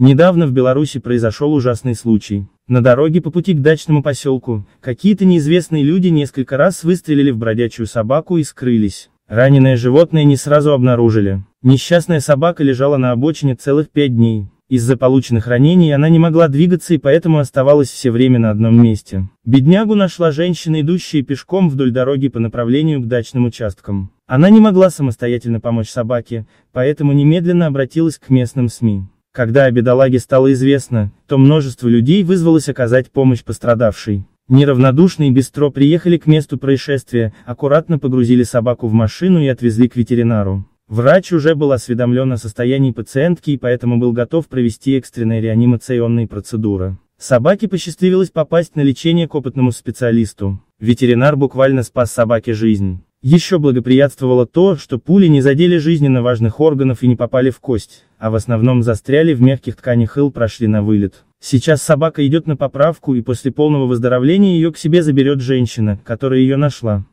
Недавно в Беларуси произошел ужасный случай. На дороге по пути к дачному поселку, какие-то неизвестные люди несколько раз выстрелили в бродячую собаку и скрылись. Раненое животное не сразу обнаружили. Несчастная собака лежала на обочине целых пять дней. Из-за полученных ранений она не могла двигаться и поэтому оставалась все время на одном месте. Беднягу нашла женщина, идущая пешком вдоль дороги по направлению к дачным участкам. Она не могла самостоятельно помочь собаке, поэтому немедленно обратилась к местным СМИ. Когда о бедолаге стало известно, то множество людей вызвалось оказать помощь пострадавшей. Неравнодушные бистро приехали к месту происшествия, аккуратно погрузили собаку в машину и отвезли к ветеринару. Врач уже был осведомлен о состоянии пациентки и поэтому был готов провести экстренные реанимационные процедуры. Собаке посчастливилось попасть на лечение к опытному специалисту. Ветеринар буквально спас собаке жизнь. Еще благоприятствовало то, что пули не задели жизненно важных органов и не попали в кость, а в основном застряли в мягких тканях ил прошли на вылет. Сейчас собака идет на поправку и после полного выздоровления ее к себе заберет женщина, которая ее нашла.